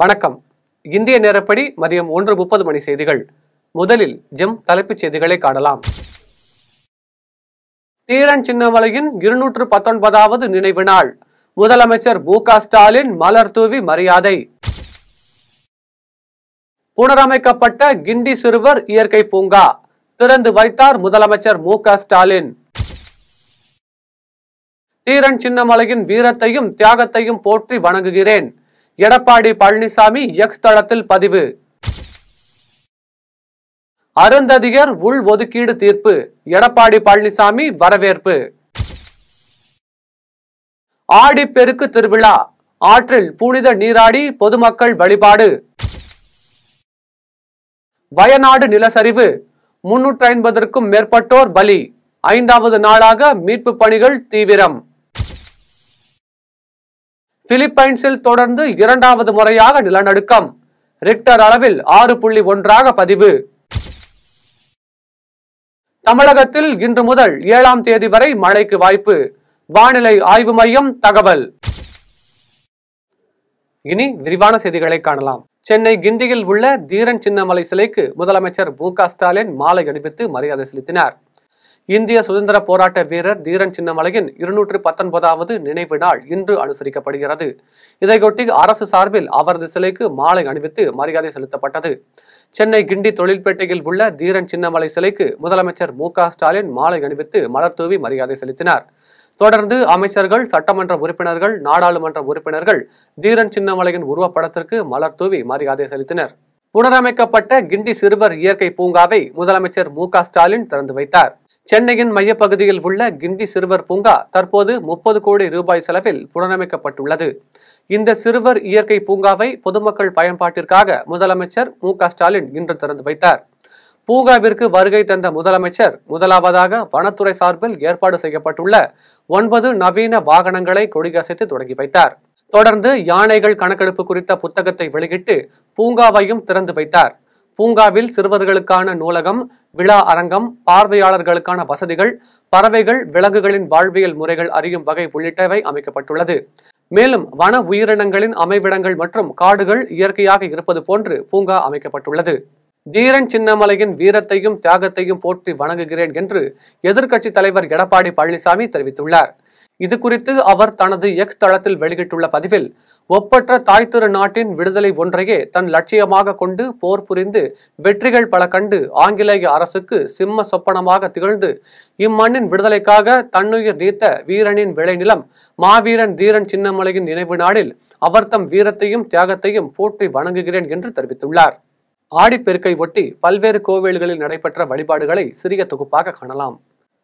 வணக்கம் இந்திய நேரப்படி மதியம் ஒன்று முப்பது மணி செய்திகள் முதலில் ஜெம் தலைப்புச் செய்திகளை காணலாம் தீரன் சின்னமலையின் இருநூற்று பத்தொன்பதாவது நினைவு நாள் முதலமைச்சர் மு ஸ்டாலின் மலர் தூவி மரியாதை புனரமைக்கப்பட்ட கிண்டி சிறுவர் இயற்கை பூங்கா திறந்து வைத்தார் முதலமைச்சர் மு ஸ்டாலின் தீரன் சின்னமலையின் வீரத்தையும் தியாகத்தையும் போற்றி வணங்குகிறேன் எடப்பாடி பழனிசாமி எக்ஸ் தளத்தில் பதிவு அருந்ததியர் உள் ஒதுக்கீடு தீர்ப்பு எடப்பாடி பழனிசாமி வரவேற்பு ஆடிப்பெருக்கு திருவிழா ஆற்றில் புனித நீராடி பொதுமக்கள் வழிபாடு வயநாடு நிலசரிவு முன்னூற்றி ஐம்பதற்கும் மேற்பட்டோர் பலி ஐந்தாவது நாளாக மீட்பு பணிகள் தீவிரம் பிலிப்பைன்ஸில் தொடர்ந்து இரண்டாவது முறையாக நிலநடுக்கம் ரிக்டர் அளவில் ஆறு புள்ளி ஒன்றாக பதிவு தமிழகத்தில் இன்று முதல் ஏழாம் தேதி வரை மழைக்கு வாய்ப்பு வானிலை ஆய்வு மையம் தகவல் இனி விரிவான செய்திகளை காணலாம் சென்னை கிண்டியில் உள்ள தீரன் சின்னமலை சிலைக்கு முதலமைச்சர் மு க ஸ்டாலின் மாலை அணிவித்து மரியாதை செலுத்தினார் இந்திய சுதந்திர போராட்ட வீரர் தீரன் சின்னமலையின் இருநூற்று பத்தொன்பதாவது நினைவு நாள் இன்று அனுசரிக்கப்படுகிறது இதையொட்டி அரசு சார்பில் அவரது சிலைக்கு மாலை அணிவித்து மரியாதை செலுத்தப்பட்டது சென்னை கிண்டி தொழில்பேட்டையில் உள்ள தீரன் சின்னமலை சிலைக்கு முதலமைச்சர் மு ஸ்டாலின் மாலை அணிவித்து மலர் தூவி மரியாதை செலுத்தினார் தொடர்ந்து அமைச்சர்கள் சட்டமன்ற உறுப்பினர்கள் நாடாளுமன்ற உறுப்பினர்கள் தீரன் சின்னமலையின் உருவப்படத்திற்கு மலர் தூவி மரியாதை செலுத்தினர் புனரமைக்கப்பட்ட கிண்டி சிறுவர் இயற்கை பூங்காவை முதலமைச்சர் மு ஸ்டாலின் திறந்து வைத்தார் சென்னையின் மையப்பகுதியில் உள்ள கிண்டி சிறுவர் பூங்கா தற்போது முப்பது கோடி ரூபாய் செலவில் புனரமைக்கப்பட்டுள்ளது இந்த சிறுவர் இயற்கை பூங்காவை பொதுமக்கள் பயன்பாட்டிற்காக முதலமைச்சர் மு ஸ்டாலின் இன்று திறந்து வைத்தார் பூங்காவிற்கு வருகை தந்த முதலமைச்சர் முதலாவதாக வனத்துறை சார்பில் ஏற்பாடு செய்யப்பட்டுள்ள ஒன்பது நவீன வாகனங்களை கொடியசைத்து தொடங்கி வைத்தார் தொடர்ந்து யானைகள் கணக்கெடுப்பு குறித்த புத்தகத்தை வெளியிட்டு பூங்காவையும் திறந்து வைத்தார் பூங்காவில் சிறுவர்களுக்கான நூலகம் விழா அரங்கம் பார்வையாளர்களுக்கான வசதிகள் பறவைகள் விலங்குகளின் வாழ்வியல் முறைகள் அறியும் வகை உள்ளிட்டவை அமைக்கப்பட்டுள்ளது மேலும் வன உயிரினங்களின் அமைவிடங்கள் மற்றும் காடுகள் இயற்கையாக இருப்பது போன்று பூங்கா அமைக்கப்பட்டுள்ளது தீரன் சின்னமலையின் வீரத்தையும் தியாகத்தையும் போற்றி வணங்குகிறேன் என்று எதிர்க்கட்சித் தலைவர் எடப்பாடி பழனிசாமி தெரிவித்துள்ளார் இது குறித்து அவர் தனது எக்ஸ் தளத்தில் வெளியிட்டுள்ள பதிவில் ஒப்பற்ற தாய் திரு நாட்டின் விடுதலை ஒன்றையே தன் லட்சியமாக கொண்டு போர் புரிந்து வெற்றிகள் பல கண்டு ஆங்கிலேய அரசுக்கு சிம்ம சொப்பனமாக திகழ்ந்து இம்மண்ணின் விடுதலைக்காக தன்னுயிர் நீத்த வீரனின் விளைநிலம் மாவீரன் தீரன் சின்னமலையின் நினைவு நாளில் அவர் தம் வீரத்தையும் தியாகத்தையும் போற்றி வணங்குகிறேன் என்று தெரிவித்துள்ளார் ஆடிப்பெருக்கை ஒட்டி பல்வேறு கோவில்களில் நடைபெற்ற வழிபாடுகளை சிறிய தொகுப்பாக காணலாம்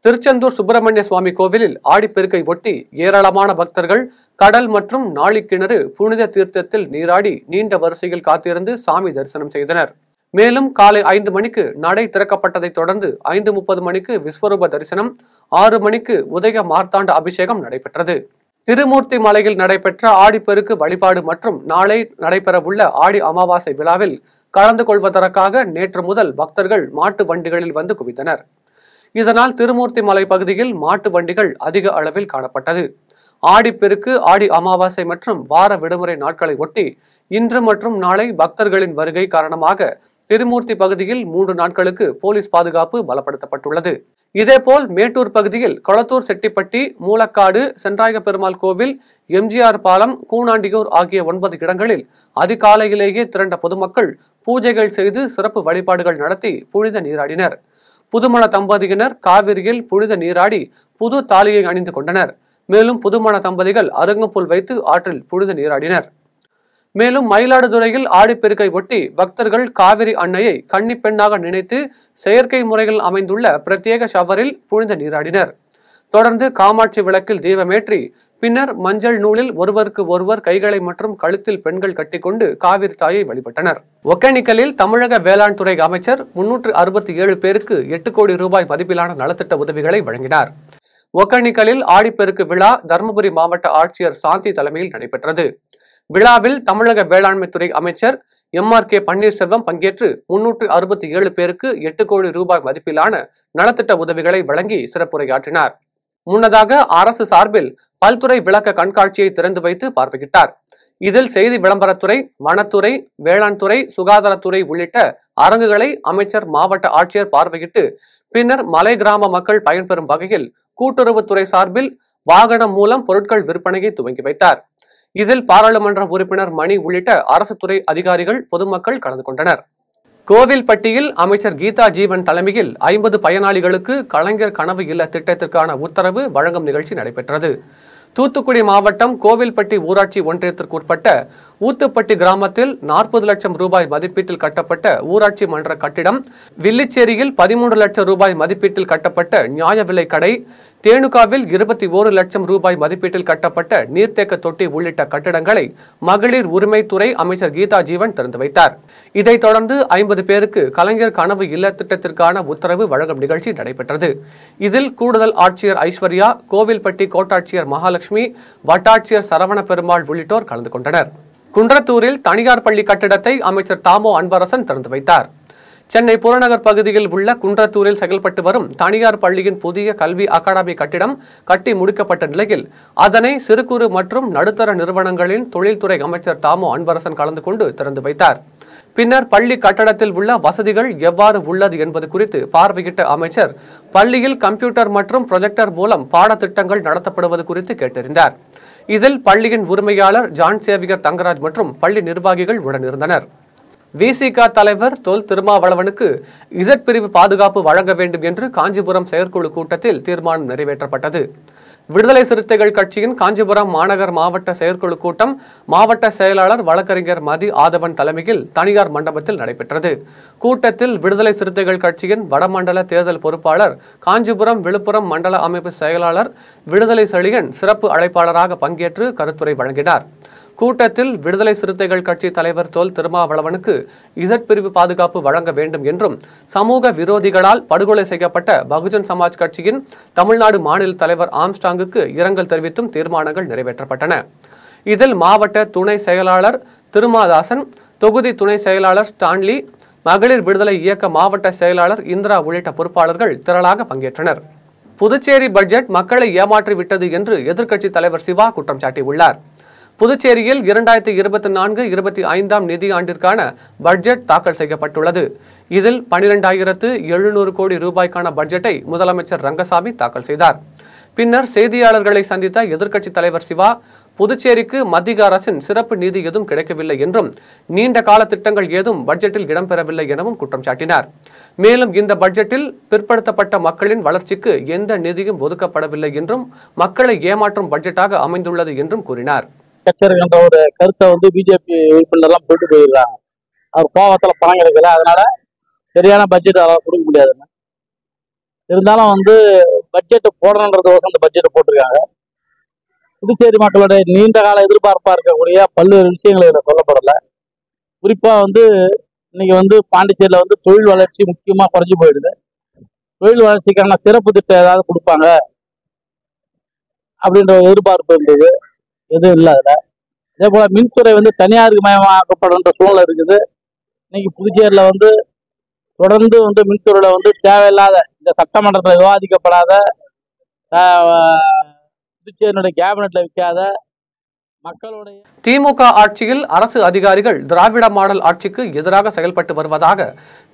திருச்செந்தூர் சுப்பிரமணிய சுவாமி கோவிலில் ஆடிப்பெருக்கை ஒட்டி ஏராளமான பக்தர்கள் கடல் மற்றும் நாளிக்கிணறு புனித தீர்த்தத்தில் நீராடி நீண்ட வரிசையில் காத்திருந்து சாமி தரிசனம் செய்தனர் மேலும் காலை ஐந்து மணிக்கு நடை திறக்கப்பட்டதைத் தொடர்ந்து ஐந்து முப்பது மணிக்கு விஸ்வரூப தரிசனம் ஆறு மணிக்கு உதய மார்த்தாண்ட அபிஷேகம் நடைபெற்றது திருமூர்த்தி மலையில் நடைபெற்ற ஆடிப்பெருக்கு வழிபாடு மற்றும் நாளை நடைபெறவுள்ள ஆடி அமாவாசை விழாவில் கலந்து கொள்வதற்காக நேற்று முதல் பக்தர்கள் மாட்டு வண்டிகளில் வந்து குவித்தனர் இதனால் திருமூர்த்தி மலை பகுதியில் மாட்டு வண்டிகள் அதிக அளவில் காணப்பட்டது ஆடிப்பெருக்கு ஆடி அமாவாசை மற்றும் வார விடுமுறை நாட்களை ஒட்டி இன்று மற்றும் நாளை பக்தர்களின் வருகை காரணமாக திருமூர்த்தி பகுதியில் மூன்று நாட்களுக்கு போலீஸ் பாதுகாப்பு பலப்படுத்தப்பட்டுள்ளது இதேபோல் மேட்டூர் பகுதியில் கொளத்தூர் செட்டிப்பட்டி மூலக்காடு சென்றாய பெருமாள் கோவில் எம்ஜிஆர் பாலம் கூணாண்டியூர் ஆகிய ஒன்பது இடங்களில் அதிகாலையிலேயே திரண்ட பொதுமக்கள் பூஜைகள் செய்து சிறப்பு வழிபாடுகள் நடத்தி புனித நீராடினர் புதுமண தம்பதியினர் காவிரியில் புனித நீராடி புது தாலியை அணிந்து கொண்டனர் மேலும் புதுமண தம்பதிகள் அருங்கம்புல் வைத்து ஆற்றில் புனித நீராடினர் மேலும் மயிலாடுதுறையில் ஆடிப்பெருக்கை ஒட்டி பக்தர்கள் காவிரி அன்னையை கன்னி பெண்ணாக நினைத்து செயற்கை முறையில் அமைந்துள்ள பிரத்யேக ஷவரில் புனித நீராடினர் தொடர்ந்து காமாட்சி விளக்கில் தீபமேற்றி பின்னர் மஞ்சள் நூலில் ஒருவருக்கு ஒருவர் கைகளை மற்றும் கழுத்தில் பெண்கள் கட்டிக்கொண்டு காவிரி தாயை வழிபட்டனர் ஒகேனிக்கலில் தமிழக வேளாண் துறை அமைச்சர் முன்னூற்று அறுபத்தி ஏழு பேருக்கு எட்டு கோடி ரூபாய் மதிப்பிலான நலத்திட்ட உதவிகளை வழங்கினார் ஒகேனிக்கலில் ஆடிப்பெருக்கு விழா தருமபுரி மாவட்ட ஆட்சியர் சாந்தி தலைமையில் நடைபெற்றது விழாவில் தமிழக வேளாண்மை துறை அமைச்சர் எம் ஆர் கே பன்னீர்செல்வம் பங்கேற்று முன்னூற்று அறுபத்தி ஏழு பேருக்கு எட்டு கோடி ரூபாய் மதிப்பிலான நலத்திட்ட உதவிகளை வழங்கி சிறப்புரையாற்றினார் முன்னதாக அரசு சார்பில் பல்துறை விளக்க கண்காட்சியை திறந்து வைத்து பார்வையிட்டார் இதில் செய்தி விளம்பரத்துறை வனத்துறை வேளாண் துறை சுகாதாரத்துறை உள்ளிட்ட அரங்குகளை அமைச்சர் மாவட்ட ஆட்சியர் பார்வையிட்டு பின்னர் மலை கிராம மக்கள் பயன்பெறும் வகையில் கூட்டுறவுத்துறை சார்பில் வாகனம் மூலம் பொருட்கள் விற்பனையை துவங்கி வைத்தார் இதில் பாராளுமன்ற உறுப்பினர் மணி உள்ளிட்ட அரசு துறை அதிகாரிகள் பொதுமக்கள் கலந்து கொண்டனர் கோவில்பட்டியில் அமைச்சர் கீதா ஜீவன் தலைமையில் ஐம்பது பயனாளிகளுக்கு கலைஞர் கனவு இல்ல திட்டத்திற்கான உத்தரவு வழங்கும் நிகழ்ச்சி நடைபெற்றது தூத்துக்குடி மாவட்டம் கோவில்பட்டி ஊராட்சி ஒன்றியத்திற்கு உட்பட்ட ஊத்துப்பட்டி கிராமத்தில் நாற்பது லட்சம் ரூபாய் மதிப்பீட்டில் கட்டப்பட்ட ஊராட்சி மன்ற கட்டிடம் வில்லிச்சேரியில் பதிமூன்று லட்சம் ரூபாய் மதிப்பீட்டில் கட்டப்பட்ட நியாய விலை கடை தேனுகாவில் இருபத்தி ஓரு லட்சம் ரூபாய் மதிப்பீட்டில் கட்டப்பட்ட நீர்த்தேக்க தொட்டி உள்ளிட்ட கட்டடங்களை மகளிர் உரிமைத்துறை அமைச்சர் கீதா ஜீவன் திறந்து வைத்தார் இதைத் தொடர்ந்து ஐம்பது பேருக்கு கலைஞர் கனவு இல்ல திட்டத்திற்கான உத்தரவு வழங்கும் நிகழ்ச்சி நடைபெற்றது இதில் கூடுதல் ஆட்சியர் ஐஸ்வர்யா கோவில்பட்டி கோட்டாட்சியர் மகாலட்சுமி வட்டாட்சியர் சரவண பெருமாள் உள்ளிட்டோர் கலந்து கொண்டனர் குன்றத்தூரில் தனியார் பள்ளி கட்டிடத்தை அமைச்சர் தாமோ அன்பரசன் திறந்து வைத்தார் சென்னை புறநகர் பகுதியில் உள்ள குன்றத்தூரில் செயல்பட்டு வரும் தனியார் பள்ளியின் புதிய கல்வி அகாடமி கட்டிடம் கட்டி முடிக்கப்பட்ட நிலையில் அதனை சிறு குறு மற்றும் நடுத்தர நிறுவனங்களின் தொழில்துறை அமைச்சர் தாமோ அன்பரசன் கலந்து கொண்டு திறந்து வைத்தார் பின்னர் பள்ளி கட்டடத்தில் உள்ள வசதிகள் எவ்வாறு உள்ளது என்பது குறித்து பார்வையிட்ட அமைச்சர் பள்ளியில் கம்ப்யூட்டர் மற்றும் ப்ரொஜெக்டர் மூலம் பாடத்திட்டங்கள் நடத்தப்படுவது குறித்து கேட்டறிந்தார் இதில் பள்ளியின் உரிமையாளர் ஜான் சேவிகர் தங்கராஜ் மற்றும் பள்ளி நிர்வாகிகள் உடனிருந்தனர் விசிகா தலைவர் தொல் திருமாவளவனுக்கு இசட் பிரிவு பாதுகாப்பு வழங்க வேண்டும் என்று காஞ்சிபுரம் செயற்குழு கூட்டத்தில் தீர்மானம் நிறைவேற்றப்பட்டது விடுதலை சிறுத்தைகள் கட்சியின் காஞ்சிபுரம் மாநகர் மாவட்ட செயற்குழு கூட்டம் மாவட்ட செயலாளர் வழக்கறிஞர் மதி ஆதவன் தலைமையில் தனியார் மண்டபத்தில் நடைபெற்றது கூட்டத்தில் விடுதலை சிறுத்தைகள் கட்சியின் வடமண்டல தேர்தல் பொறுப்பாளர் காஞ்சிபுரம் விழுப்புரம் மண்டல அமைப்பு செயலாளர் விடுதலை செழியன் சிறப்பு அழைப்பாளராக பங்கேற்று கருத்துரை வழங்கினார் கூட்டத்தில் விடுதலை சிறுத்தைகள் கட்சி தலைவர் தோல் திருமாவளவனுக்கு இசட் பிரிவு பாதுகாப்பு வழங்க வேண்டும் என்றும் சமூக விரோதிகளால் படுகொலை செய்யப்பட்ட பகுஜன் சமாஜ் கட்சியின் தமிழ்நாடு மாநில தலைவர் ஆம்ஸ்டாங்குக்கு இரங்கல் தெரிவித்தும் தீர்மானங்கள் நிறைவேற்றப்பட்டன இதில் மாவட்ட துணை செயலாளர் திருமாதாசன் தொகுதி துணை செயலாளர் ஸ்டான்லி மகளிர் விடுதலை இயக்க மாவட்ட செயலாளர் இந்திரா உள்ளிட்ட பொறுப்பாளர்கள் திரளாக பங்கேற்றனர் புதுச்சேரி பட்ஜெட் மக்களை ஏமாற்றிவிட்டது என்று எதிர்க்கட்சித் தலைவர் சிவா குற்றம் சாட்டியுள்ளார் புதுச்சேரியில் இரண்டாயிரத்தி இருபத்தி நான்கு இருபத்தி ஐந்தாம் நிதியாண்டிற்கான பட்ஜெட் தாக்கல் செய்யப்பட்டுள்ளது இதில் பனிரெண்டாயிரத்து எழுநூறு கோடி ரூபாய்க்கான பட்ஜெட்டை முதலமைச்சர் ரங்கசாமி தாக்கல் செய்தார் பின்னர் செய்தியாளர்களை சந்தித்த எதிர்க்கட்சித் தலைவர் சிவா புதுச்சேரிக்கு மத்திய அரசின் சிறப்பு நிதி எதுவும் கிடைக்கவில்லை என்றும் நீண்ட கால திட்டங்கள் ஏதும் பட்ஜெட்டில் இடம்பெறவில்லை எனவும் குற்றம் சாட்டினார் மேலும் இந்த பட்ஜெட்டில் பிற்படுத்தப்பட்ட மக்களின் வளர்ச்சிக்கு எந்த நிதியும் ஒதுக்கப்படவில்லை என்றும் மக்களை ஏமாற்றும் பட்ஜெட்டாக அமைந்துள்ளது என்றும் கூறினார் என்ற ஒரு கருத்தை வந்து பிஜேபி எல்லாம் போட்டு போயிடுறாங்க அவர் கோவத்தில் பணம் கிடைக்கல அதனால சரியான பட்ஜெட் அதாவது கொடுக்க முடியாது இருந்தாலும் வந்து பட்ஜெட்டு போடணுன்றதுக்கோசம் அந்த பட்ஜெட்டை போட்டிருக்காங்க புதுச்சேரி மக்களுடைய நீண்ட கால எதிர்பார்ப்பாக இருக்கக்கூடிய பல்வேறு விஷயங்கள் இதில் சொல்லப்படலை குறிப்பாக வந்து இன்னைக்கு வந்து பாண்டிச்சேரியில் வந்து தொழில் வளர்ச்சி முக்கியமாக குறைஞ்சு போயிடுது தொழில் வளர்ச்சிக்கான சிறப்பு திட்டம் ஏதாவது கொடுப்பாங்க அப்படின்ற எதிர்பார்ப்பு இருந்தது எதுவும் இல்லை அதில் அதே போல் மின்துறை வந்து தனியாருக்கு மயமாக்கப்படுன்ற சூழ்நிலை இருக்குது இன்னைக்கு புதுச்சேரியில் வந்து தொடர்ந்து வந்து மின்துறையில் வந்து தேவையில்லாத இந்த சட்டமன்றத்தில் விவாதிக்கப்படாத புதுச்சேரியினுடைய கேபினெட்டில் விற்காத மக்களுடைய திமுக ஆட்சியில் அரசு அதிகாரிகள் திராவிட மாடல் ஆட்சிக்கு எதிராக செயல்பட்டு வருவதாக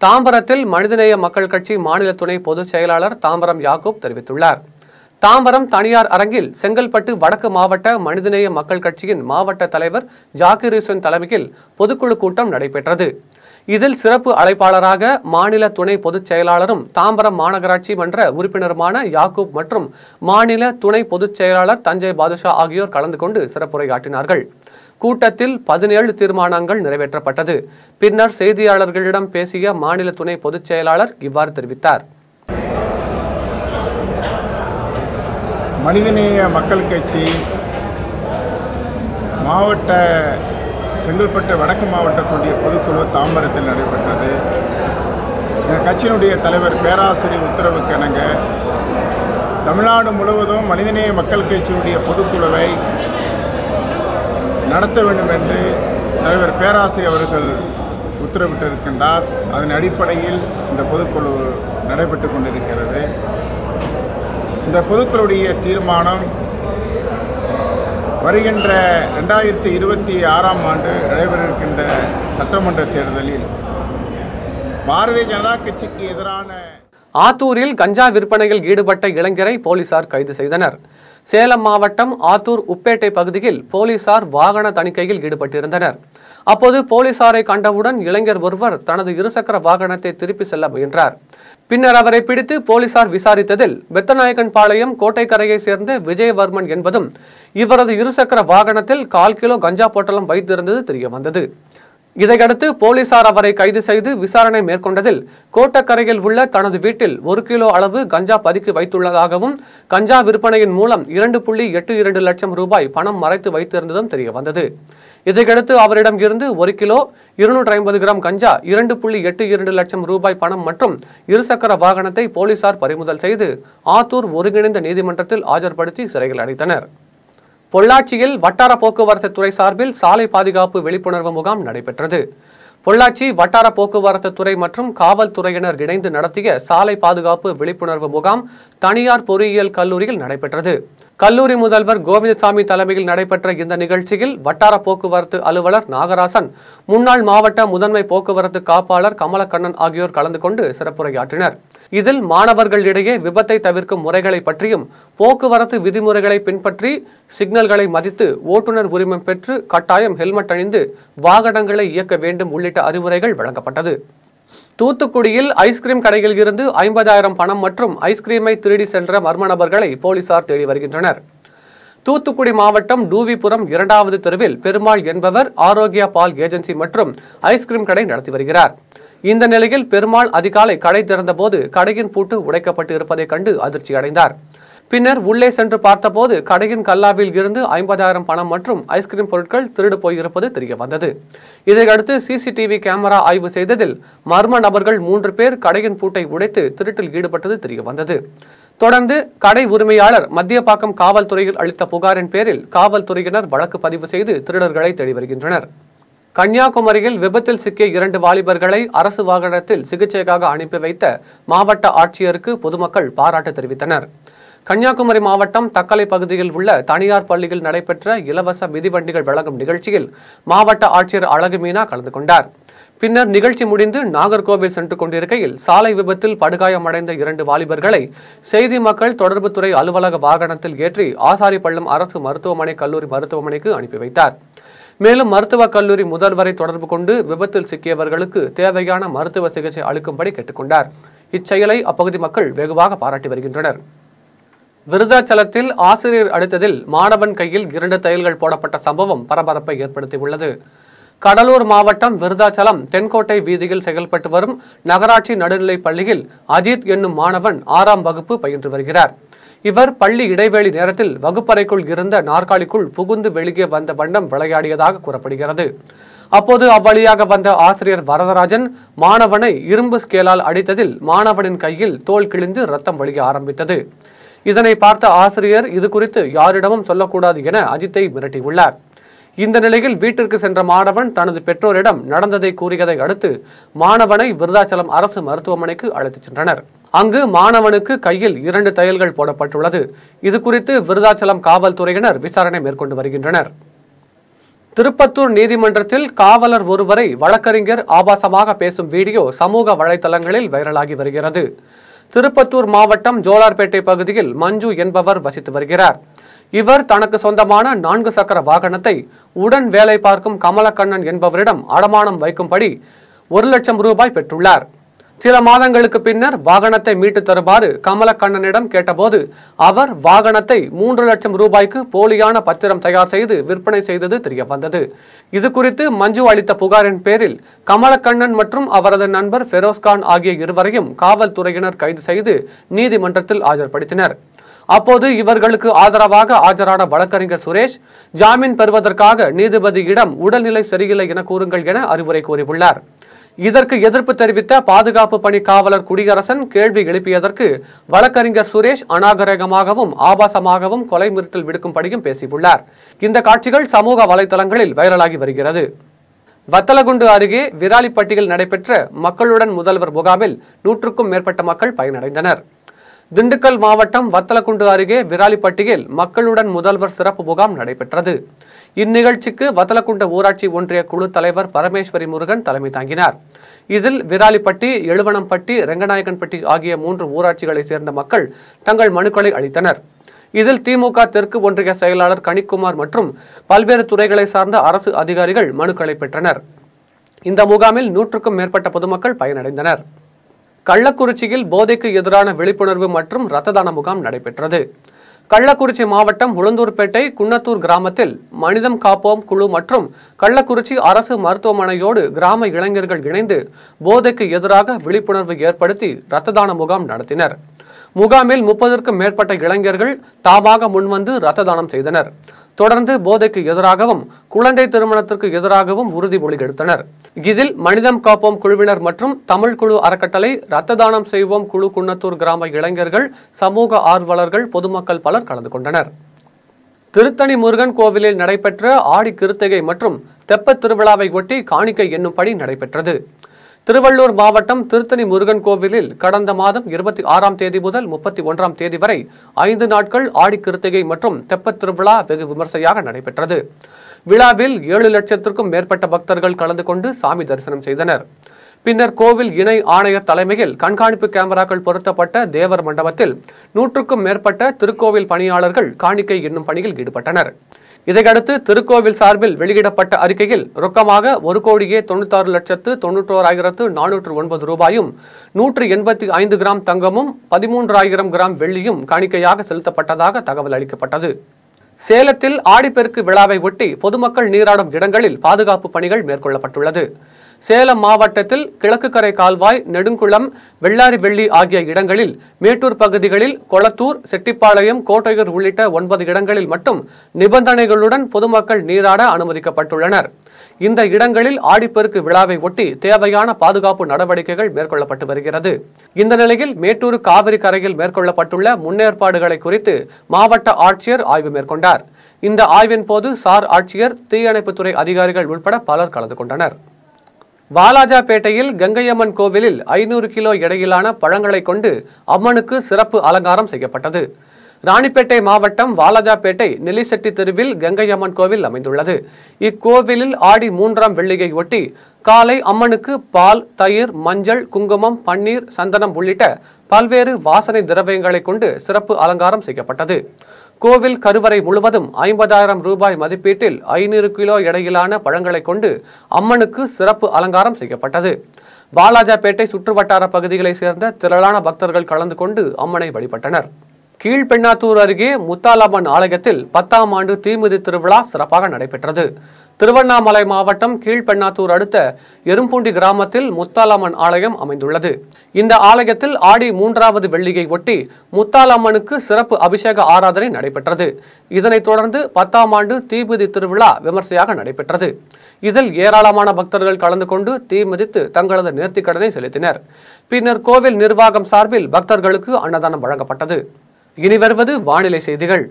தாம்பரத்தில் மனிதநேய மக்கள் கட்சி மாநில துணை பொதுச் செயலாளர் தாம்பரம் யாக்கூப் தெரிவித்துள்ளார் தாம்பரம் தனியார் அரங்கில் செங்கல்பட்டு வடக்கு மாவட்ட மனிதநேய மக்கள் கட்சியின் மாவட்ட தலைவர் ஜாக்கிரீசன் தலைமையில் பொதுக்குழு கூட்டம் நடைபெற்றது இதில் சிறப்பு அழைப்பாளராக மாநில துணை பொதுச் செயலாளரும் தாம்பரம் மாநகராட்சி மன்ற உறுப்பினருமான யாக்கூப் மற்றும் மாநில துணை பொதுச் செயலாளர் தஞ்சை பாதுஷா ஆகியோர் கலந்து கொண்டு சிறப்புரையாற்றினார்கள் கூட்டத்தில் பதினேழு தீர்மானங்கள் நிறைவேற்றப்பட்டது பின்னர் செய்தியாளர்களிடம் பேசிய மாநில துணை பொதுச் செயலாளர் இவ்வாறு தெரிவித்தார் மனிதநேய மக்கள் கட்சி மாவட்ட செங்கல்பட்டு வடக்கு மாவட்டத்துடைய பொதுக்குழு தாம்பரத்தில் நடைபெற்றது எங்கள் கட்சியினுடைய தலைவர் பேராசிரியர் உத்தரவுக்கு இணங்க தமிழ்நாடு முழுவதும் மனிதநேய மக்கள் கட்சியினுடைய பொதுக்குழுவை நடத்த வேண்டும் என்று தலைவர் பேராசிரியர் அவர்கள் உத்தரவிட்டிருக்கின்றார் அதன் அடிப்படையில் இந்த பொதுக்குழு நடைபெற்று கொண்டிருக்கிறது இந்த பொதுக்குழுடைய தீர்மானம் வருகின்ற ரெண்டாயிரத்தி இருபத்தி ஆறாம் ஆண்டு நடைபெறவிருக்கின்ற சட்டமன்ற தேர்தலில் பாரதிய ஜனதா கட்சிக்கு எதிரான ஆத்தூரில் கஞ்சா விற்பனையில் ஈடுபட்ட இளைஞரை போலீசார் கைது செய்தனர் சேலம் மாவட்டம் ஆத்தூர் உப்பேட்டை பகுதியில் போலீசார் வாகன தணிக்கையில் ஈடுபட்டிருந்தனர் அப்போது போலீசாரை கண்டவுடன் இளைஞர் ஒருவர் தனது இருசக்கர வாகனத்தை திருப்பி செல்ல முயன்றார் பின்னர் அவரை பிடித்து போலீசார் விசாரித்ததில் பெத்தநாயக்கன் பாளையம் கோட்டைக்கரையை சேர்ந்த விஜயவர்மன் என்பதும் இவரது இருசக்கர வாகனத்தில் கால் கிலோ கஞ்சா பொட்டலம் வைத்திருந்தது தெரியவந்தது இதையடுத்து போலீசார் அவரை கைது செய்து விசாரணை மேற்கொண்டதில் கோட்டக்கரையில் உள்ள தனது வீட்டில் ஒரு கிலோ அளவு கஞ்சா பதுக்கி வைத்துள்ளதாகவும் கஞ்சா விற்பனையின் மூலம் இரண்டு புள்ளி எட்டு இரண்டு லட்சம் ரூபாய் பணம் மறைத்து வைத்திருந்ததும் தெரியவந்தது இதற்கடுத்து அவரிடம் இருந்து ஒரு கிலோ இருநூற்றி ஐம்பது கிராம் கஞ்சா இரண்டு புள்ளி எட்டு இரண்டு லட்சம் ரூபாய் பணம் மற்றும் இருசக்கர வாகனத்தை போலீசார் பறிமுதல் செய்து ஆத்தூர் ஒருங்கிணைந்த நீதிமன்றத்தில் ஆஜர்படுத்தி சிறையில் அடைத்தனர் பொள்ளாச்சியில் வட்டார போக்குவரத்து துறை சார்பில் சாலை பாதுகாப்பு விழிப்புணர்வு முகாம் நடைபெற்றது பொள்ளாச்சி வட்டார போக்குவரத்து துறை மற்றும் காவல்துறையினர் இணைந்து நடத்திய சாலை பாதுகாப்பு விழிப்புணர்வு முகாம் தனியார் பொறியியல் கல்லூரியில் நடைபெற்றது கல்லூரி முதல்வர் கோவிந்தசாமி தலைமையில் நடைபெற்ற இந்த நிகழ்ச்சியில் வட்டார போக்குவரத்து அலுவலர் நாகராசன் முன்னாள் மாவட்ட முதன்மை போக்குவரத்து காப்பாளர் கமலக்கண்ணன் ஆகியோர் கலந்து கொண்டு சிறப்புரையாற்றினர் இதில் மாணவர்களிடையே விபத்தை தவிர்க்கும் முறைகளை பற்றியும் போக்குவரத்து விதிமுறைகளை பின்பற்றி சிக்னல்களை மதித்து ஓட்டுநர் உரிமம் பெற்று கட்டாயம் ஹெல்மெட் அணிந்து வாகனங்களை இயக்க வேண்டும் உள்ளிட்ட அறிவுரைகள் வழங்கப்பட்டது தூத்துக்குடியில் ஐஸ்கிரீம் கடையில் இருந்து ஐம்பதாயிரம் பணம் மற்றும் ஐஸ்கிரீமை திருடி சென்ற மர்ம நபர்களை போலீசார் தேடி வருகின்றனர் தூத்துக்குடி மாவட்டம் டூவிபுரம் இரண்டாவது தெருவில் பெருமாள் என்பவர் ஆரோக்கியா பால் ஏஜென்சி மற்றும் ஐஸ்கிரீம் கடை நடத்தி வருகிறார் இந்த நிலையில் பெருமாள் அதிகாலை கடை திறந்தபோது கடையின் பூட்டு உடைக்கப்பட்டு இருப்பதைக் கண்டு அதிர்ச்சி அடைந்தார் பின்னர் உள்ளே சென்று பார்த்தபோது கடையின் கல்லாவில் இருந்து ஐம்பதாயிரம் பணம் மற்றும் ஐஸ்கிரீம் பொருட்கள் திருடு போயிருப்பது தெரிய வந்தது இதையடுத்து சிசிடிவி கேமரா ஆய்வு செய்ததில் மர்ம நபர்கள் மூன்று பேர் கடையின் பூட்டை உடைத்து திருட்டில் ஈடுபட்டது தெரிய வந்தது தொடர்ந்து கடை உரிமையாளர் மத்தியப்பாக்கம் காவல்துறையில் அளித்த புகாரின் பேரில் காவல்துறையினர் வழக்கு பதிவு செய்து திருடர்களை தேடி வருகின்றனர் கன்னியாகுமரியில் விபத்தில் சிக்கிய இரண்டு வாலிபர்களை அரசு வாகனத்தில் சிகிச்சைக்காக அனுப்பி வைத்த மாவட்ட ஆட்சியருக்கு பொதுமக்கள் பாராட்டு தெரிவித்தனர் கன்னியாகுமரி மாவட்டம் தக்கலை பகுதியில் உள்ள தனியார் பள்ளியில் நடைபெற்ற இலவச மிதிவண்டிகள் வழங்கும் நிகழ்ச்சியில் மாவட்ட ஆட்சியர் அழகு மீனா கலந்து கொண்டார் பின்னர் நிகழ்ச்சி முடிந்து நாகர்கோவில் சென்று கொண்டிருக்கையில் சாலை விபத்தில் படுகாயமடைந்த இரண்டு வாலிபர்களை செய்தி மக்கள் தொடர்புத்துறை அலுவலக வாகனத்தில் ஏற்றி ஆசாரிப்பள்ளம் அரசு மருத்துவமனை கல்லூரி மருத்துவமனைக்கு அனுப்பி வைத்தார் மேலும் மருத்துவக் கல்லூரி முதல்வரை தொடர்பு கொண்டு விபத்தில் சிக்கியவர்களுக்கு தேவையான மருத்துவ சிகிச்சை அளிக்கும்படி கேட்டுக்கொண்டார் இச்செயலை அப்பகுதி மக்கள் வெகுவாக பாராட்டி வருகின்றனர் விருதாச்சலத்தில் ஆசிரியர் அடித்ததில் மாணவன் கையில் இரண்டு தையல்கள் போடப்பட்ட சம்பவம் பரபரப்பை ஏற்படுத்தியுள்ளது கடலூர் மாவட்டம் விருதாச்சலம் தென்கோட்டை வீதியில் செயல்பட்டு வரும் நகராட்சி நடுநிலைப் பள்ளியில் அஜித் என்னும் மாணவன் ஆறாம் வகுப்பு பயின்று வருகிறார் இவர் பள்ளி இடைவெளி நேரத்தில் வகுப்பறைக்குள் இருந்த நாற்காலிக்குள் புகுந்து வெளியே வந்த வண்ணம் விளையாடியதாக கூறப்படுகிறது அப்போது அவ்வழியாக வந்த ஆசிரியர் வரதராஜன் மாணவனை இரும்பு ஸ்கேலால் அடித்ததில் மாணவனின் கையில் தோல் கிழிந்து ரத்தம் வழிய ஆரம்பித்தது இதனை பார்த்த ஆசிரியர் இது குறித்து யாரிடமும் சொல்லக்கூடாது என அஜித்தை மிரட்டியுள்ளார் இந்த நிலையில் வீட்டிற்கு சென்ற மாணவன் தனது பெற்றோரிடம் நடந்ததை கூறியதை அடுத்து மாணவனை விருதாச்சலம் அரசு மருத்துவமனைக்கு அழைத்துச் சென்றனர் அங்கு மாணவனுக்கு கையில் இரண்டு தையல்கள் போடப்பட்டுள்ளது இது குறித்து விருதாச்சலம் காவல்துறையினர் விசாரணை மேற்கொண்டு வருகின்றனர் திருப்பத்தூர் நீதிமன்றத்தில் காவலர் ஒருவரை வழக்கறிஞர் ஆபாசமாக பேசும் வீடியோ சமூக வலைதளங்களில் வைரலாகி வருகிறது திருப்பத்தூர் மாவட்டம் ஜோலார்பேட்டை பகுதியில் மஞ்சு என்பவர் வசித்து வருகிறார் இவர் தனக்கு சொந்தமான நான்கு சக்கர வாகனத்தை உடன் வேலை பார்க்கும் கமலக்கண்ணன் என்பவரிடம் அடமானம் வைக்கும்படி ஒரு லட்சம் ரூபாய் பெற்றுள்ளார் சில மாதங்களுக்கு பின்னர் வாகனத்தை மீட்டு தருமாறு கமலக்கண்ணனிடம் கேட்டபோது அவர் வாகனத்தை மூன்று லட்சம் ரூபாய்க்கு போலியான பத்திரம் தயார் செய்து விற்பனை செய்தது தெரிய வந்தது இது குறித்து மஞ்சு அளித்த புகாரின் பேரில் கமலக்கண்ணன் மற்றும் அவரது நண்பர் ஃபெரோஸ்கான் ஆகிய இருவரையும் காவல்துறையினர் கைது செய்து நீதிமன்றத்தில் ஆஜர்படுத்தினர் அப்போது இவர்களுக்கு ஆதரவாக ஆஜரான வழக்கறிஞர் சுரேஷ் ஜாமீன் பெறுவதற்காக நீதிபதியிடம் உடல்நிலை சரியில்லை என கூறுங்கள் என அறிவுரை கூறியுள்ளார் இதற்கு எதிர்ப்பு தெரிவித்த பாதுகாப்பு பணி காவலர் குடியரசன் கேள்வி எழுப்பியதற்கு வழக்கறிஞர் சுரேஷ் அநாகரிகமாகவும் ஆபாசமாகவும் கொலை மிரட்டல் விடுக்கும்படியும் பேசியுள்ளார் இந்த காட்சிகள் சமூக வலைதளங்களில் வைரலாகி வருகிறது வத்தலகுண்டு அருகே விராலிப்பட்டியில் நடைபெற்ற மக்களுடன் முதல்வர் முகாமில் நூற்றுக்கும் மேற்பட்ட மக்கள் பயனடைந்தனர் திண்டுக்கல் மாவட்டம் வத்தலகுண்டு அருகே விராலிப்பட்டியில் மக்களுடன் முதல்வர் சிறப்பு முகாம் நடைபெற்றது இந்நிகழ்ச்சிக்கு வத்தலக்குண்ட ஊராட்சி ஒன்றிய குழு தலைவர் பரமேஸ்வரி முருகன் தலைமை தாங்கினார் இதில் விராலிப்பட்டி எழுவனம்பட்டி ரெங்கநாயகன்பட்டி ஆகிய மூன்று ஊராட்சிகளைச் சேர்ந்த மக்கள் தங்கள் மனுக்களை அளித்தனர் இதில் திமுக தெற்கு ஒன்றிய செயலாளர் கணிக்குமார் மற்றும் பல்வேறு துறைகளை சார்ந்த அரசு அதிகாரிகள் மனுக்களை பெற்றனர் இந்த முகாமில் நூற்றுக்கும் மேற்பட்ட பொதுமக்கள் பயனடைந்தனர் கள்ளக்குறிச்சியில் போதைக்கு எதிரான விழிப்புணர்வு மற்றும் இரத்த தான முகாம் நடைபெற்றது கள்ளக்குறிச்சி மாவட்டம் உளுந்தூர்பேட்டை குன்னத்தூர் கிராமத்தில் மனிதம் காப்போம் குழு மற்றும் கள்ளக்குறிச்சி அரசு மருத்துவமனையோடு கிராம இளைஞர்கள் இணைந்து போதைக்கு எதிராக விழிப்புணர்வு ஏற்படுத்தி இரத்த தான முகாம் நடத்தினர் முகாமில் முப்பதற்கும் மேற்பட்ட இளைஞர்கள் தாமாக முன்வந்து ரத்ததானம் தானம் செய்தனர் தொடர்ந்து போதைக்கு எதிராகவும் குழந்தை திருமணத்திற்கு எதிராகவும் உறுதிமொழி எடுத்தனர் இதில் மனிதம் காப்போம் குழுவினர் மற்றும் தமிழ் குழு அறக்கட்டளை ரத்த தானம் செய்வோம் குழு குன்னத்தூர் கிராம இளைஞர்கள் சமூக ஆர்வலர்கள் பொதுமக்கள் பலர் கலந்து கொண்டனர் திருத்தணி முருகன் கோவிலில் நடைபெற்ற ஆடி கிருத்திகை மற்றும் தெப்பத் திருவிழாவை ஒட்டி காணிக்கை என்னும் பணி நடைபெற்றது திருவள்ளூர் மாவட்டம் திருத்தணி முருகன் கோவிலில் கடந்த மாதம் இருபத்தி ஆறாம் தேதி முதல் முப்பத்தி ஒன்றாம் தேதி வரை ஐந்து நாட்கள் ஆடி கிருத்திகை மற்றும் தெப்பத் திருவிழா வெகு விமர்சையாக நடைபெற்றது விழாவில் ஏழு லட்சத்திற்கும் மேற்பட்ட பக்தர்கள் கலந்து கொண்டு சாமி தரிசனம் செய்தனர் பின்னர் கோவில் இணை ஆணையர் தலைமையில் கண்காணிப்பு கேமராக்கள் பொருத்தப்பட்ட தேவர் மண்டபத்தில் நூற்றுக்கும் மேற்பட்ட திருக்கோவில் பணியாளர்கள் காணிக்கை என்னும் பணியில் ஈடுபட்டனர் இதையடுத்து திருக்கோவில் சார்பில் வெளியிடப்பட்ட அறிக்கையில் ரொக்கமாக ஒரு கோடியே தொண்ணூத்தாறு லட்சத்து தொன்னூற்றோராயிரத்து நானூற்று ஒன்பது ரூபாயும் நூற்று எண்பத்தி ஐந்து கிராம் தங்கமும் பதிமூன்றாயிரம் கிராம் வெள்ளியும் காணிக்கையாக செலுத்தப்பட்டதாக தகவல் அளிக்கப்பட்டது சேலத்தில் ஆடிப்பெருக்கு விழாவை ஒட்டி பொதுமக்கள் நீராடும் இடங்களில் பாதுகாப்பு பணிகள் மேற்கொள்ளப்பட்டுள்ளது சேலம் மாவட்டத்தில் கிழக்கு கரை கால்வாய் நெடுங்குளம் வெள்ளாரி வெள்ளி ஆகிய இடங்களில் மேட்டூர் பகுதிகளில் கொளத்தூர் செட்டிப்பாளையம் கோட்டையூர் உள்ளிட்ட ஒன்பது இடங்களில் மட்டும் நிபந்தனைகளுடன் பொதுமக்கள் நீராட அனுமதிக்கப்பட்டுள்ளனர் இந்த இடங்களில் ஆடிப்பெருக்கு விழாவை ஒட்டி தேவையான பாதுகாப்பு நடவடிக்கைகள் மேற்கொள்ளப்பட்டு வருகிறது இந்த நிலையில் மேட்டூர் காவிரி கரையில் மேற்கொள்ளப்பட்டுள்ள முன்னேற்பாடுகளை குறித்து மாவட்ட ஆட்சியர் ஆய்வு மேற்கொண்டார் இந்த ஆய்வின் போது சார் ஆட்சியர் தீயணைப்புத்துறை அதிகாரிகள் உட்பட பலர் கலந்து கொண்டனர் பேட்டையில் கங்கையம்மன் கோவிலில் ஐநூறு கிலோ எடையிலான பழங்களை கொண்டு அம்மனுக்கு சிறப்பு அலங்காரம் செய்யப்பட்டது ராணிப்பேட்டை மாவட்டம் வாலாஜாபேட்டை நெல்லிசெட்டி தெருவில் கங்கையம்மன் கோவில் அமைந்துள்ளது இக்கோவிலில் ஆடி மூன்றாம் வெள்ளியை ஒட்டி காலை அம்மனுக்கு பால் தயிர் மஞ்சள் குங்குமம் பன்னீர் சந்தனம் உள்ளிட்ட பல்வேறு வாசனை திரவியங்களை கொண்டு சிறப்பு அலங்காரம் செய்யப்பட்டது கோவில் கருவறை முழுவதும் ஐம்பதாயிரம் ரூபாய் மதிப்பீட்டில் ஐநூறு கிலோ எடையிலான பழங்களை கொண்டு அம்மனுக்கு சிறப்பு அலங்காரம் செய்யப்பட்டது பாலாஜாபேட்டை சுற்றுவட்டார பகுதிகளை சேர்ந்த திரளான பக்தர்கள் கலந்து கொண்டு அம்மனை வழிபட்டனர் கீழ்பெண்ணாத்தூர் அருகே முத்தாலம்மன் ஆலயத்தில் பத்தாம் ஆண்டு தீமிதி திருவிழா சிறப்பாக நடைபெற்றது திருவண்ணாமலை மாவட்டம் கீழ்பெண்ணாத்தூர் அடுத்த எறும்பூண்டி கிராமத்தில் முத்தாலம்மன் ஆலயம் அமைந்துள்ளது இந்த ஆலயத்தில் ஆடி மூன்றாவது வெள்ளியை ஒட்டி முத்தாலம்மனுக்கு சிறப்பு அபிஷேக ஆராதனை நடைபெற்றது இதனைத் தொடர்ந்து பத்தாம் ஆண்டு தீமிதி திருவிழா விமர்சையாக நடைபெற்றது இதில் ஏராளமான பக்தர்கள் கலந்து கொண்டு தீ தங்களது நேர்த்திக் கடனை செலுத்தினர் பின்னர் கோவில் நிர்வாகம் சார்பில் பக்தர்களுக்கு அன்னதானம் வழங்கப்பட்டது இனி வருவது வானிலை செய்திகள்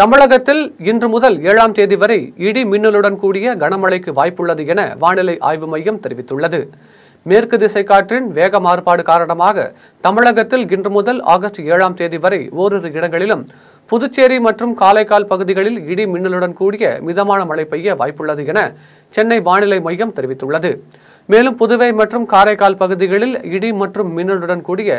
தமிழகத்தில் இன்று முதல் ஏழாம் தேதி வரை இடி மின்னலுடன் கூடிய கனமழைக்கு வாய்ப்புள்ளது என வானிலை ஆய்வு மையம் தெரிவித்துள்ளது மேற்கு திசை காற்றின் வேக மாறுபாடு காரணமாக தமிழகத்தில் இன்று முதல் ஆகஸ்ட் ஏழாம் தேதி வரை ஓரிரு இடங்களிலும் புதுச்சேரி மற்றும் காலைக்கால் பகுதிகளில் இடி மின்னலுடன் கூடிய மிதமான மழை பெய்ய வாய்ப்புள்ளது என சென்னை வானிலை மையம் தெரிவித்துள்ளது மேலும் புதுவை மற்றும் காரைக்கால் பகுதிகளில் இடி மற்றும் மின்னலுடன் கூடிய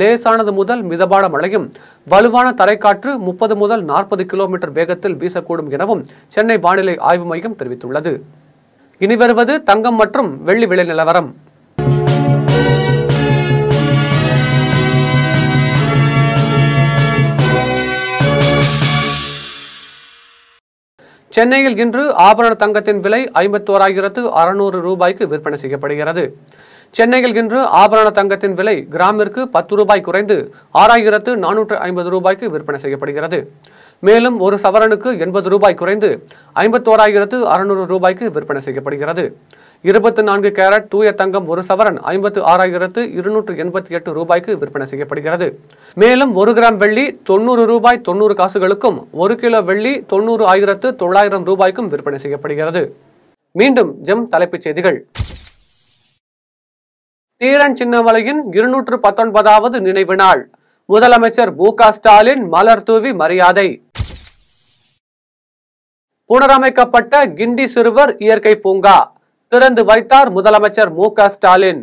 லேசானது முதல் மிதமான மழையும் வலுவான தரைக்காற்று முப்பது முதல் நாற்பது கிலோமீட்டர் வேகத்தில் வீசக்கூடும் எனவும் சென்னை வானிலை ஆய்வு மையம் தெரிவித்துள்ளது இனி வருவது தங்கம் மற்றும் வெள்ளி விலை நிலவரம் சென்னையில் இன்று ஆபரண தங்கத்தின் விலை ஐம்பத்தோராயிரத்து அறுநூறு ரூபாய்க்கு விற்பனை செய்யப்படுகிறது சென்னையில் இன்று ஆபரண தங்கத்தின் விலை கிராமிற்கு பத்து ரூபாய் குறைந்து ஆறாயிரத்து நானூற்று ஐம்பது ரூபாய்க்கு விற்பனை செய்யப்படுகிறது மேலும் ஒரு சவரனுக்கு எண்பது ரூபாய் குறைந்து ஐம்பத்தோராயிரத்து அறுநூறு ரூபாய்க்கு விற்பனை செய்யப்படுகிறது இருபத்தி நான்கு கேரட் தூய தங்கம் ஒரு சவரன் ஐம்பத்து ஆறாயிரத்து இருநூற்று எண்பத்தி எட்டு ரூபாய்க்கு விற்பனை செய்யப்படுகிறது மேலும் ஒரு கிராம் வெள்ளி தொண்ணூறு ரூபாய் தொண்ணூறு காசுகளுக்கும் ஒரு கிலோ வெள்ளி தொண்ணூறு ஆயிரத்து தொள்ளாயிரம் ரூபாய்க்கும் விற்பனை செய்யப்படுகிறது மீண்டும் ஜெம் தலைப்புச் செய்திகள் தீரன் சின்னமலையின் இருநூற்று பத்தொன்பதாவது நினைவு நாள் முதலமைச்சர் மு ஸ்டாலின் மலர் தூவி மரியாதை புனரமைக்கப்பட்ட கிண்டி சிறுவர் இயற்கை பூங்கா திறந்து வைத்தார் முதலமைச்சர் மு க ஸ்டாலின்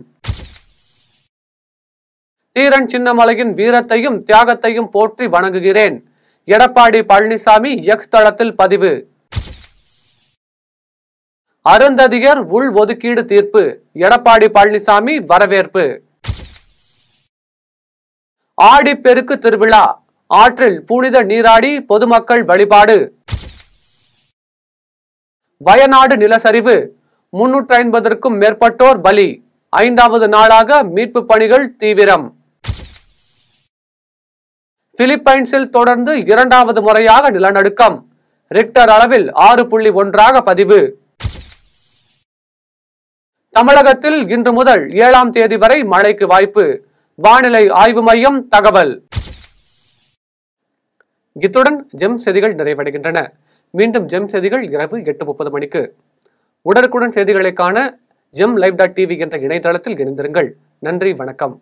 தீரன் சின்னமலையின் வீரத்தையும் தியாகத்தையும் போற்றி வணங்குகிறேன் எடப்பாடி பழனிசாமி எக்ஸ் தளத்தில் பதிவு அருந்ததியர் உள் ஒதுக்கீடு தீர்ப்பு எடப்பாடி பழனிசாமி வரவேற்பு ஆடிப்பெருக்கு திருவிழா ஆற்றில் புனித நீராடி பொதுமக்கள் வழிபாடு வயநாடு நிலசரிவு முன்னூற்றி ஐம்பதற்கும் மேற்பட்டோர் பலி ஐந்தாவது நாளாக மீட்பு பணிகள் தீவிரம் பிலிப்பைன்ஸில் தொடர்ந்து இரண்டாவது முறையாக நிலநடுக்கம் ரிக்டர் அளவில் ஆறு புள்ளி ஒன்றாக பதிவு தமிழகத்தில் இன்று முதல் ஏழாம் தேதி வரை மழைக்கு வாய்ப்பு வானிலை ஆய்வு மையம் தகவல் இத்துடன் ஜெம் செய்திகள் நிறைவடைகின்றன மீண்டும் ஜெம் செய்திகள் இரவு எட்டு முப்பது மணிக்கு உடனுக்குடன் செய்திகளை காண ஜெம் லைவ் டாட் டிவி என்ற இணையதளத்தில் இணைந்திருங்கள் நன்றி வணக்கம்